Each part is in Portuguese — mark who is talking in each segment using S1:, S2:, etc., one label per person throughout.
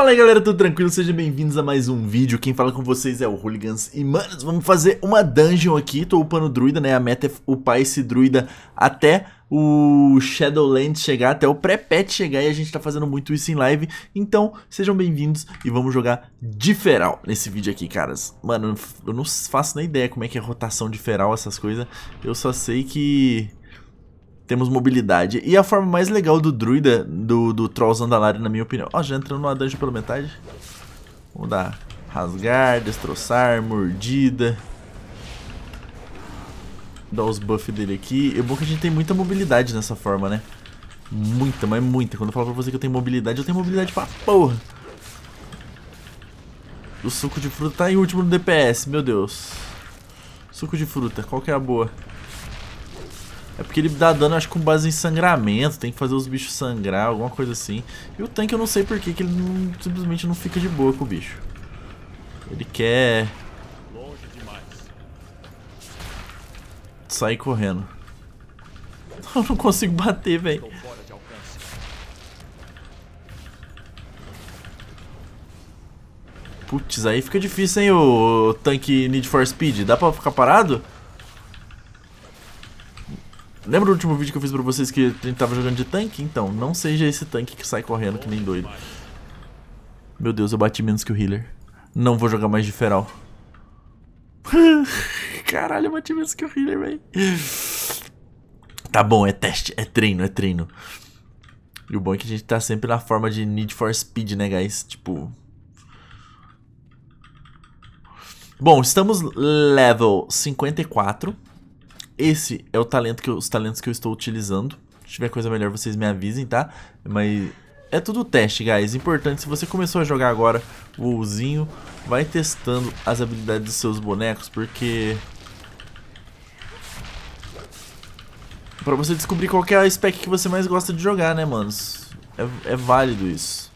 S1: Fala aí galera, tudo tranquilo? Sejam bem-vindos a mais um vídeo, quem fala com vocês é o Hooligans E mano vamos fazer uma dungeon aqui, tô upando druida, né, a meta é upar esse druida até o Shadowlands chegar, até o pré-patch chegar E a gente tá fazendo muito isso em live, então sejam bem-vindos e vamos jogar de feral nesse vídeo aqui, caras Mano, eu não faço nem ideia como é que é rotação de feral, essas coisas Eu só sei que temos mobilidade. E a forma mais legal do druida, do, do Troll Zandalari, na minha opinião. Ó, já entrando no dungeon pela metade. Vamos dar rasgar, destroçar, mordida. Dar os buffs dele aqui. É bom que a gente tem muita mobilidade nessa forma, né? Muita, mas muita. Quando eu falo pra você que eu tenho mobilidade, eu tenho mobilidade pra porra. O suco de fruta tá em último no DPS, meu Deus. Suco de fruta, qual que é a boa? É porque ele dá dano, acho que com base em sangramento, tem que fazer os bichos sangrar, alguma coisa assim. E o tanque eu não sei porquê, que ele não, simplesmente não fica de boa com o bicho. Ele quer... Sair correndo. Eu não consigo bater, velho. Putz, aí fica difícil, hein, o tanque Need for Speed. Dá pra ficar parado? Lembra do último vídeo que eu fiz pra vocês que a gente tava jogando de tanque? Então, não seja esse tanque que sai correndo que nem doido. Meu Deus, eu bati menos que o healer. Não vou jogar mais de feral. Caralho, eu bati menos que o healer, véi. Tá bom, é teste, é treino, é treino. E o bom é que a gente tá sempre na forma de Need for Speed, né, guys? Tipo... Bom, estamos level 54 esse é o talento que eu, os talentos que eu estou utilizando. Se tiver coisa melhor, vocês me avisem, tá? Mas é tudo teste, guys. Importante, se você começou a jogar agora o WoWzinho, vai testando as habilidades dos seus bonecos, porque... Pra você descobrir qual é a spec que você mais gosta de jogar, né, manos? É, é válido isso.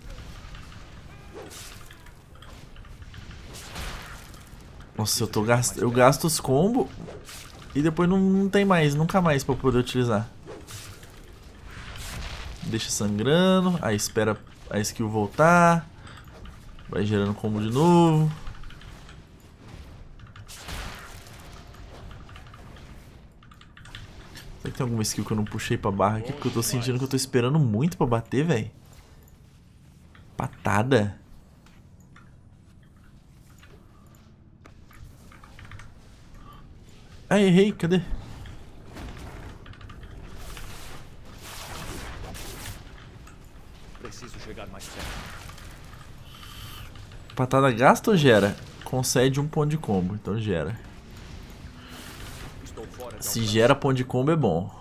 S1: Nossa, eu, tô eu gasto os combos e depois não, não tem mais, nunca mais pra poder utilizar. Deixa sangrando, aí espera a skill voltar. Vai gerando combo de novo. Será que tem alguma skill que eu não puxei pra barra aqui? Porque eu tô sentindo que eu tô esperando muito pra bater, velho. Patada. Ai, ah, errei, cadê? Preciso chegar mais perto. Patada gasta ou gera? Concede um ponto de combo, então gera. Se gera ponto de combo é bom.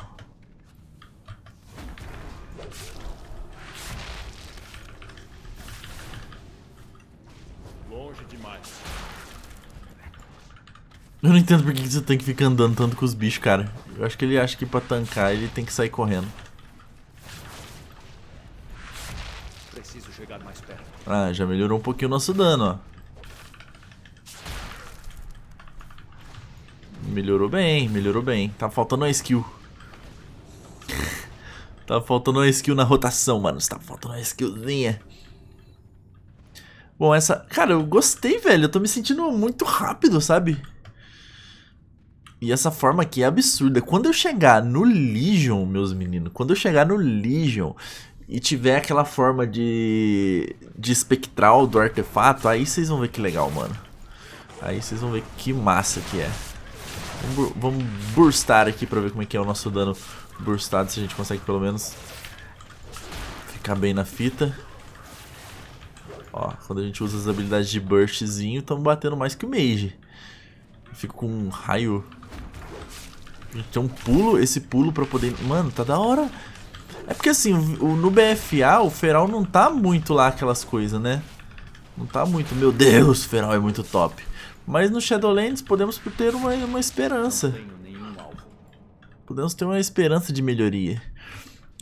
S1: Longe demais. Eu não entendo por que você tem que ficar andando tanto com os bichos, cara. Eu acho que ele acha que pra tancar ele tem que sair correndo. Preciso chegar mais perto. Ah, já melhorou um pouquinho o nosso dano, ó. Melhorou bem, melhorou bem. Tá faltando uma skill. tá faltando uma skill na rotação, mano. Tá faltando uma skillzinha. Bom, essa... Cara, eu gostei, velho. Eu tô me sentindo muito rápido, sabe? E essa forma aqui é absurda. Quando eu chegar no Legion, meus meninos, quando eu chegar no Legion e tiver aquela forma de, de espectral do artefato, aí vocês vão ver que legal, mano. Aí vocês vão ver que massa que é. Vamos, vamos burstar aqui pra ver como é que é o nosso dano burstado, se a gente consegue pelo menos ficar bem na fita. Ó, quando a gente usa as habilidades de burstzinho, estamos batendo mais que o mage. Fico com um raio tem um pulo, esse pulo pra poder... Mano, tá da hora. É porque assim, o, no BFA o Feral não tá muito lá aquelas coisas, né? Não tá muito, meu Deus, Feral é muito top. Mas no Shadowlands podemos ter uma, uma esperança. Podemos ter uma esperança de melhoria.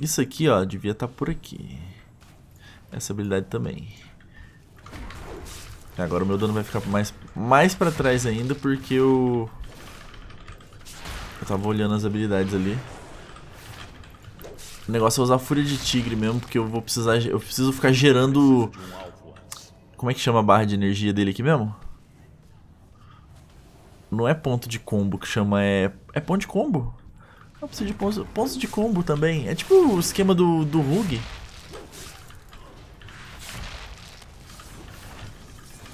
S1: Isso aqui, ó, devia estar tá por aqui. Essa habilidade também. Agora o meu dano vai ficar mais, mais pra trás ainda, porque o... Eu... Eu tava olhando as habilidades ali. O negócio é usar fúria de tigre mesmo, porque eu vou precisar... Eu preciso ficar gerando... Como é que chama a barra de energia dele aqui mesmo? Não é ponto de combo que chama, é... É ponto de combo? Eu preciso de pontos, pontos de combo também. É tipo o esquema do, do Rug.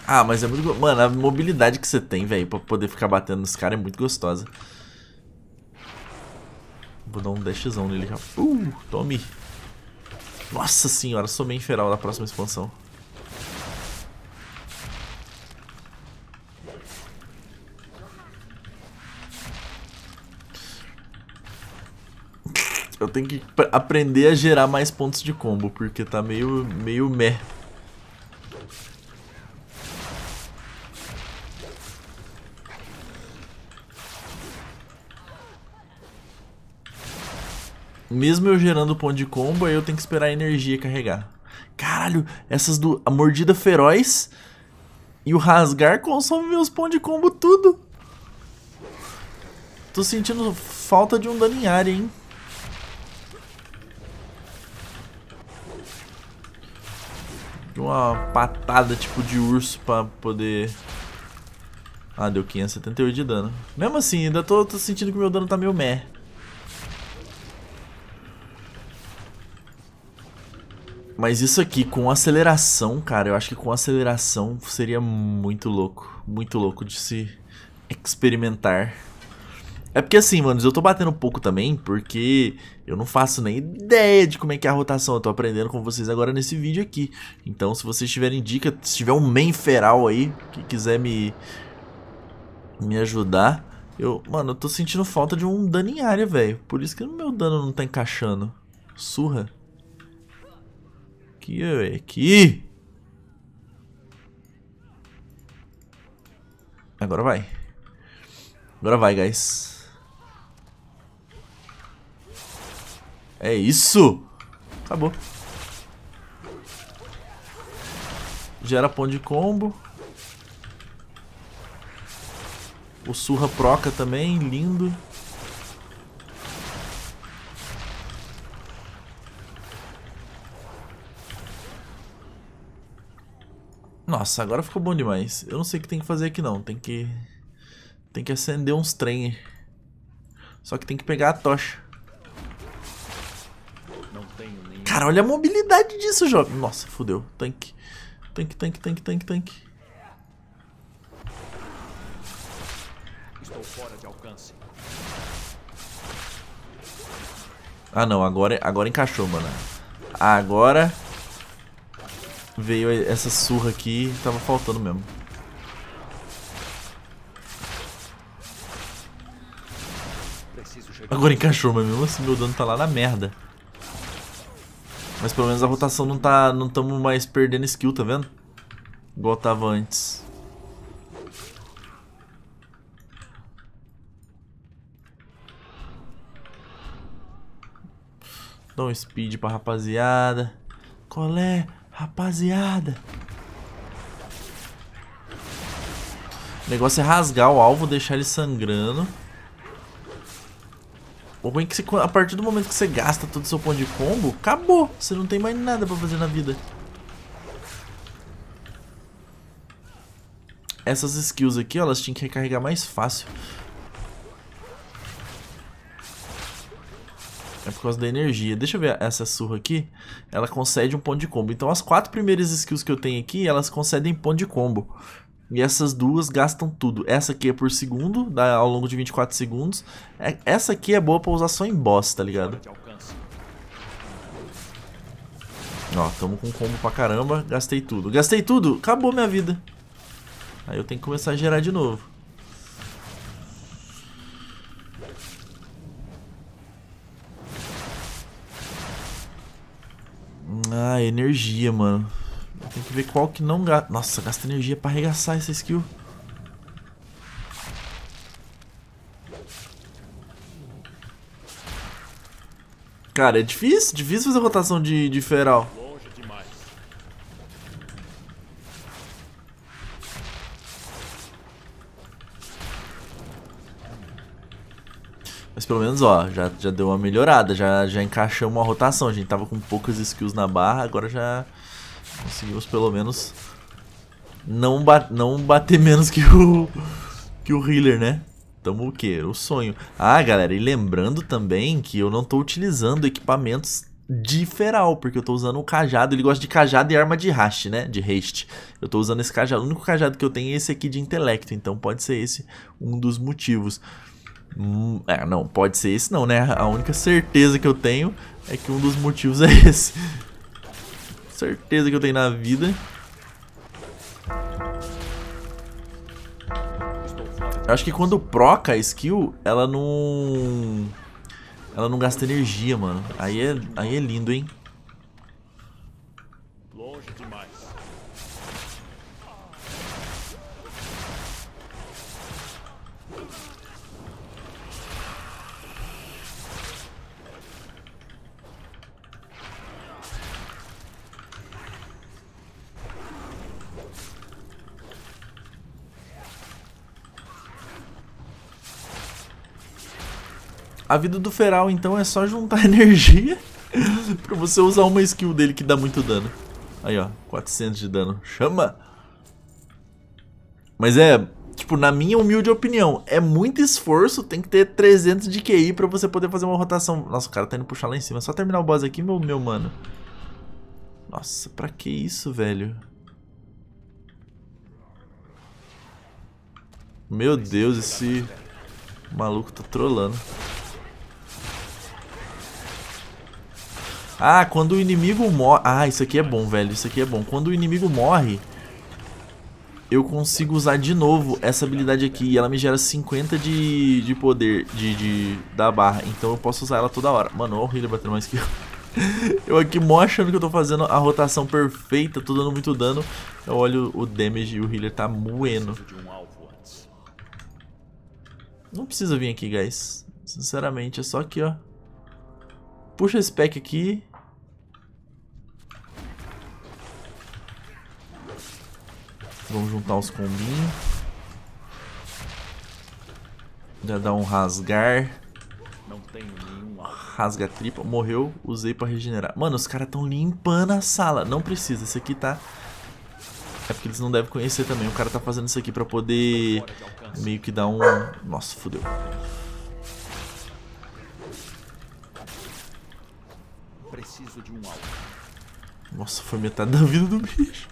S1: Ah, mas é muito... Mano, a mobilidade que você tem, velho, pra poder ficar batendo nos caras é muito gostosa. Vou dar um dashzão nele já. Uh, tome! Nossa senhora, sou meio feral na próxima expansão. Eu tenho que aprender a gerar mais pontos de combo, porque tá meio, meio meh Mesmo eu gerando ponto de combo, eu tenho que esperar a energia carregar. Caralho, essas do a mordida feroz e o rasgar consome meus pontos de combo tudo. Tô sentindo falta de um dano em área, hein? Uma patada tipo de urso pra poder... Ah, deu 578 de dano. Mesmo assim, ainda tô, tô sentindo que meu dano tá meio meh. Mas isso aqui com aceleração, cara, eu acho que com aceleração seria muito louco. Muito louco de se experimentar. É porque assim, mano, eu tô batendo um pouco também, porque eu não faço nem ideia de como é que é a rotação. Eu tô aprendendo com vocês agora nesse vídeo aqui. Então, se vocês tiverem dica, se tiver um main feral aí, que quiser me, me ajudar... Eu, mano, eu tô sentindo falta de um dano em área, velho. Por isso que o meu dano não tá encaixando. Surra aqui, é Aqui. Agora vai. Agora vai, guys. É isso. Acabou. Gera pão de combo. O Surra proca também, lindo. Nossa, agora ficou bom demais. Eu não sei o que tem que fazer aqui não. Tem que... Tem que acender uns trem. Só que tem que pegar a tocha. Cara, olha a mobilidade disso, jovem. Nossa, fodeu. Tanque. Tanque, tanque, tanque, tanque, tanque. Estou fora de alcance. Ah, não. Agora, agora encaixou, mano. Agora... Veio essa surra aqui, tava faltando mesmo. Agora encaixou, mas mesmo assim meu dano tá lá na merda. Mas pelo menos a rotação não tá... Não estamos mais perdendo skill, tá vendo? Igual tava antes. Dá um speed pra rapaziada. Qual é? Rapaziada. O negócio é rasgar o alvo, deixar ele sangrando. O ruim é que você, a partir do momento que você gasta todo o seu ponto de combo, acabou. Você não tem mais nada pra fazer na vida. Essas skills aqui, ó, elas tinham que recarregar mais fácil. É por causa da energia. Deixa eu ver essa surra aqui. Ela concede um ponto de combo. Então as quatro primeiras skills que eu tenho aqui, elas concedem ponto de combo. E essas duas gastam tudo. Essa aqui é por segundo, dá ao longo de 24 segundos. É, essa aqui é boa pra usar só em boss, tá ligado? Ó, tamo com combo pra caramba. Gastei tudo. Gastei tudo? Acabou minha vida. Aí eu tenho que começar a gerar de novo. Ah, energia, mano. Tem que ver qual que não gasta. Nossa, gasta energia pra arregaçar essa skill. Cara, é difícil, difícil fazer rotação de, de feral. Mas pelo menos, ó, já, já deu uma melhorada, já, já encaixamos uma rotação. A gente tava com poucas skills na barra, agora já conseguimos pelo menos não, ba não bater menos que o, que o healer, né? Tamo o quê? O sonho. Ah, galera, e lembrando também que eu não tô utilizando equipamentos de feral, porque eu tô usando o cajado, ele gosta de cajado e arma de haste, né, de haste. Eu tô usando esse cajado, o único cajado que eu tenho é esse aqui de intelecto, então pode ser esse um dos motivos. Hum, é, não, pode ser esse não, né? A única certeza que eu tenho é que um dos motivos é esse. certeza que eu tenho na vida. acho que quando proca a skill, ela não... Ela não gasta energia, mano. Aí é, aí é lindo, hein? A vida do Feral, então, é só juntar energia pra você usar uma skill dele que dá muito dano. Aí, ó, 400 de dano. Chama! Mas é, tipo, na minha humilde opinião, é muito esforço, tem que ter 300 de QI pra você poder fazer uma rotação. Nossa, o cara tá indo puxar lá em cima. É só terminar o boss aqui, meu, meu mano. Nossa, pra que isso, velho? Meu Deus, esse maluco tá trolando. Ah, quando o inimigo morre... Ah, isso aqui é bom, velho. Isso aqui é bom. Quando o inimigo morre, eu consigo usar de novo essa habilidade aqui. E ela me gera 50 de, de poder de, de, da barra. Então eu posso usar ela toda hora. Mano, olha o healer batendo mais que eu. eu aqui mó achando que eu tô fazendo a rotação perfeita. Tô dando muito dano. Eu olho o damage e o healer tá moendo. Não precisa vir aqui, guys. Sinceramente, é só aqui, ó. Puxa esse pack aqui. Vamos juntar os combinhos. Já dá um rasgar. Não tenho nenhuma. Rasga a tripa. Morreu, usei pra regenerar. Mano, os caras tão limpando a sala. Não precisa, esse aqui tá... É porque eles não devem conhecer também. O cara tá fazendo isso aqui pra poder... Meio que dar um... Nossa, fodeu. Preciso de um alvo. Nossa, foi metade da vida do bicho.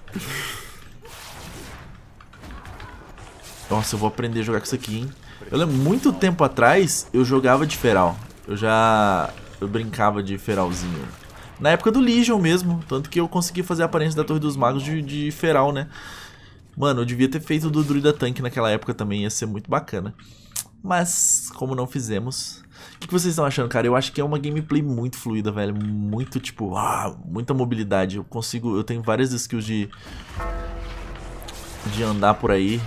S1: Nossa, eu vou aprender a jogar com isso aqui, hein? Eu lembro, muito tempo atrás, eu jogava de feral. Eu já... Eu brincava de feralzinho. Na época do Legion mesmo. Tanto que eu consegui fazer a aparência da Torre dos Magos de, de feral, né? Mano, eu devia ter feito do Druida Tank naquela época também. Ia ser muito bacana. Mas, como não fizemos... O que, que vocês estão achando, cara? Eu acho que é uma gameplay muito fluida, velho. Muito, tipo... Ah, muita mobilidade. Eu consigo... Eu tenho várias skills de... De andar por aí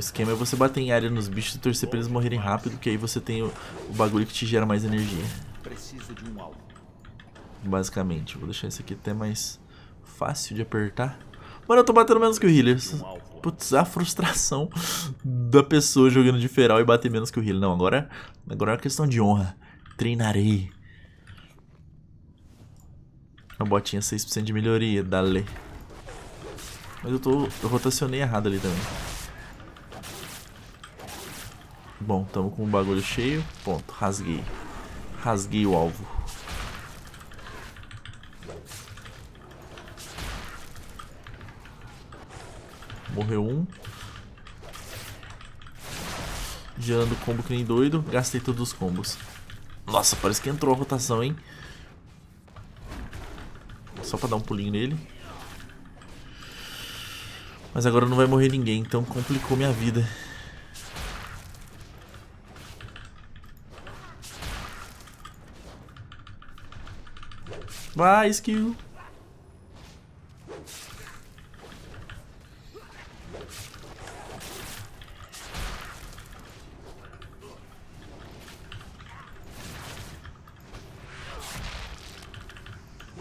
S1: O esquema é você bater em área nos bichos e torcer pra eles morrerem rápido, que aí você tem o, o bagulho que te gera mais energia. Basicamente, vou deixar isso aqui até mais fácil de apertar. Mano, eu tô batendo menos que o healer. Putz, a frustração da pessoa jogando de feral e bater menos que o healer. Não, agora, agora é uma questão de honra. Treinarei. A botinha 6% de melhoria, dale. Mas eu tô. Eu rotacionei errado ali também. Bom, estamos com o bagulho cheio. Ponto, rasguei. Rasguei o alvo. Morreu um. Girando combo que nem doido. Gastei todos os combos. Nossa, parece que entrou a rotação, hein? Só pra dar um pulinho nele. Mas agora não vai morrer ninguém, então complicou minha vida. Vai, skill.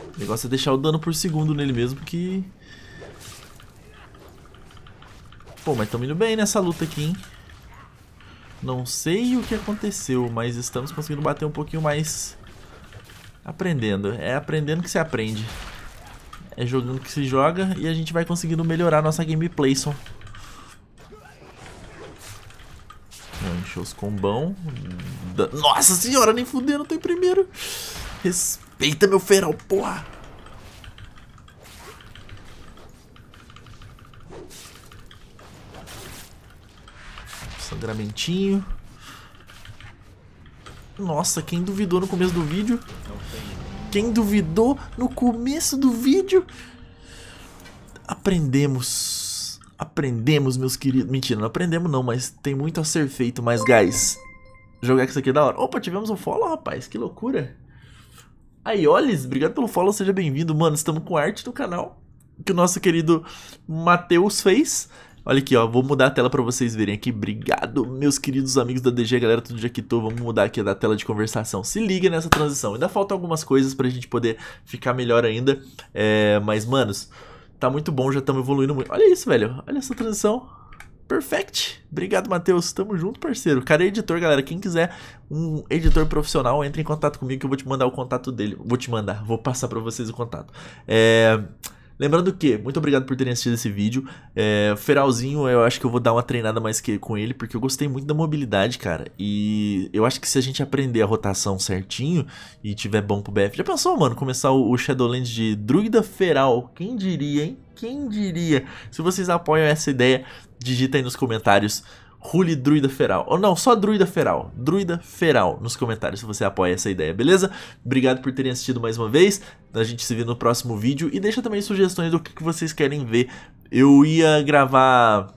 S1: O negócio é deixar o dano por segundo nele mesmo, porque. Pô, mas estamos indo bem nessa luta aqui, hein? Não sei o que aconteceu, mas estamos conseguindo bater um pouquinho mais Aprendendo. É aprendendo que se aprende. É jogando que se joga e a gente vai conseguindo melhorar nossa gameplay, som. Encheu os combão. Nossa senhora, nem fudendo, em primeiro. Respeita meu feral, porra. Sangramentinho. Nossa, quem duvidou no começo do vídeo quem duvidou no começo do vídeo? Aprendemos. Aprendemos, meus queridos. Mentira, não aprendemos não, mas tem muito a ser feito. Mas, guys, jogar com isso aqui é da hora. Opa, tivemos um follow, rapaz. Que loucura. Aiolis, obrigado pelo follow, seja bem-vindo. Mano, estamos com arte do canal que o nosso querido Matheus fez. Olha aqui, ó, vou mudar a tela para vocês verem aqui. Obrigado, meus queridos amigos da DG, galera, tudo já tô. Vamos mudar aqui da tela de conversação. Se liga nessa transição. Ainda falta algumas coisas pra gente poder ficar melhor ainda. É, mas, manos, tá muito bom, já estamos evoluindo muito. Olha isso, velho. Olha essa transição. Perfect. Obrigado, Matheus. Tamo junto, parceiro. Cara, é editor, galera. Quem quiser um editor profissional, entre em contato comigo que eu vou te mandar o contato dele. Vou te mandar, vou passar para vocês o contato. É... Lembrando que, muito obrigado por terem assistido esse vídeo. É, Feralzinho, eu acho que eu vou dar uma treinada mais que com ele, porque eu gostei muito da mobilidade, cara. E eu acho que se a gente aprender a rotação certinho e tiver bom pro BF... Já pensou, mano, começar o, o Shadowlands de Druida Feral? Quem diria, hein? Quem diria? Se vocês apoiam essa ideia, digita aí nos comentários Rule Druida Feral. Ou não, só Druida Feral. Druida Feral nos comentários se você apoia essa ideia, beleza? Obrigado por terem assistido mais uma vez. A gente se vê no próximo vídeo. E deixa também sugestões do que vocês querem ver. Eu ia gravar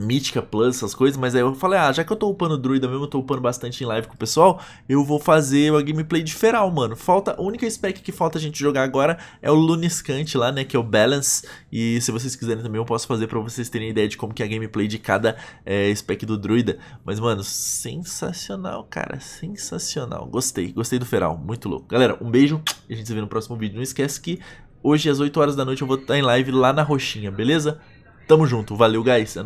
S1: Mítica Plus, essas coisas, mas aí eu falei, ah, já que eu tô upando druida mesmo, eu tô upando bastante em live com o pessoal, eu vou fazer uma gameplay de feral, mano. Falta, a única spec que falta a gente jogar agora é o Luniscante lá, né, que é o Balance, e se vocês quiserem também eu posso fazer pra vocês terem ideia de como que é a gameplay de cada é, spec do druida. Mas, mano, sensacional, cara, sensacional. Gostei, gostei do feral, muito louco. Galera, um beijo e a gente se vê no próximo vídeo. Não esquece que hoje às 8 horas da noite eu vou estar em live lá na Roxinha, beleza? Tamo junto, valeu, guys. É